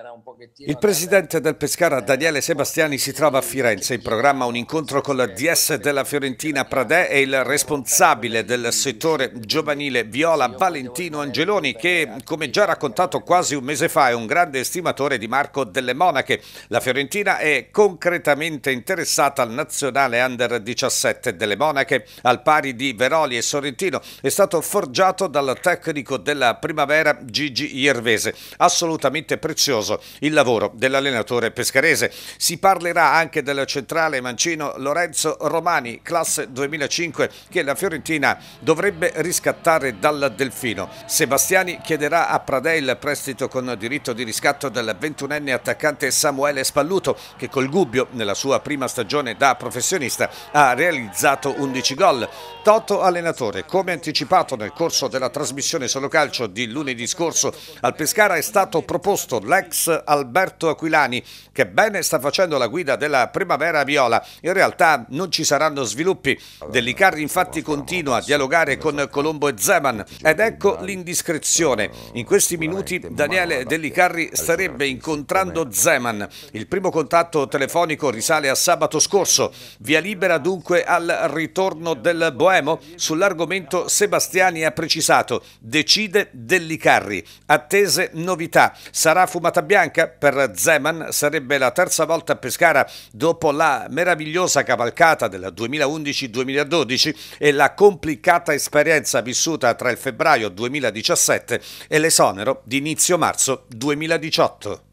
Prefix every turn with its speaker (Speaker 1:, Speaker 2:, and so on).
Speaker 1: dipenderà un pochettino. Il presidente del Pescara, eh, Daniele Sebastiani, si trova a Firenze. In programma un incontro con la DS della Fiorentina Pradè e il responsabile del settore giovanile Viola Valentino Angeloni, che, come già raccontato quasi un mese fa, è un grande estimatore di Marco Delle Monache. La Fiorentina è concretamente interessata al nazionale under 17 delle Monache, al pari di Veroli e Sorrentino. È stato forgiato dal tecnico della primavera Gigi Iervese. Assolutamente prezioso prezioso il lavoro dell'allenatore pescarese. Si parlerà anche del centrale mancino Lorenzo Romani, classe 2005, che la Fiorentina dovrebbe riscattare dal Delfino. Sebastiani chiederà a Pradè il prestito con diritto di riscatto del 21enne attaccante Samuele Spalluto, che col Gubbio, nella sua prima stagione da professionista, ha realizzato 11 gol. Toto allenatore, come anticipato nel corso della trasmissione Solo Calcio di lunedì scorso, al Pescara è stato proposto l'ex ex Alberto Aquilani, che bene sta facendo la guida della Primavera Viola. In realtà non ci saranno sviluppi. Dell'Icarri infatti continua a dialogare con Colombo e Zeman ed ecco l'indiscrezione. In questi minuti Daniele Dell'Icarri starebbe incontrando Zeman. Il primo contatto telefonico risale a sabato scorso. Via libera dunque al ritorno del Boemo? Sull'argomento Sebastiani ha precisato decide Dellicarri. Attese novità. Sarà fumata carta bianca per Zeman sarebbe la terza volta a Pescara dopo la meravigliosa cavalcata del 2011-2012 e la complicata esperienza vissuta tra il febbraio 2017 e l'esonero di inizio marzo 2018.